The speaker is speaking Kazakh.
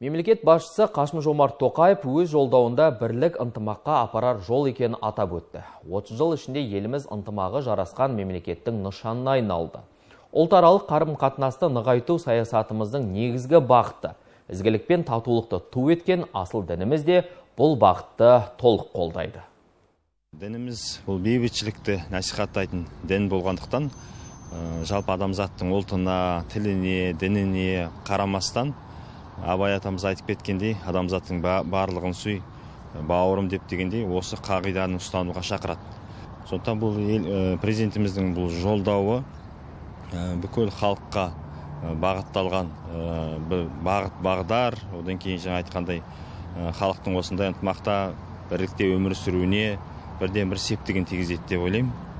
Мемлекет басшысы Қасым Жомарт Тоқаев өз жолдауында бірлік ынтымаққа апарар жол екенін атап өтті. 30 жыл ішінде еліміз ынтымағы жарасқан мемлекеттің нышанына айналды. Ұлтаралық қарым-қатынасты нығайту саясатымыздың негізгі бағыты. Ізгілік пен татулықты ту еткен асыл дінімізде бұл бақытты толық қолдайды. Дініміз бұл бейбітшілікті насихаттайтын дін болғандықтан, жалпы адамзаттың ұлтына, тіліне, дініне қарамастан абай атамыз айтып кеткендей адамзаттың барлығын сүй бауырым деп дегендей осы қағиданы ұстануға шақырады сондықтан бұл ел э, президентіміздің бұл жолдауы ә, бүкіл халыққа э, бағытталған ә, бағыт бағдар одан кейін жаңа айтқандай халықтың осындай ынтымақта бірлікте өмір сүруіне бірден бір септігін тигізеді деп ойлаймын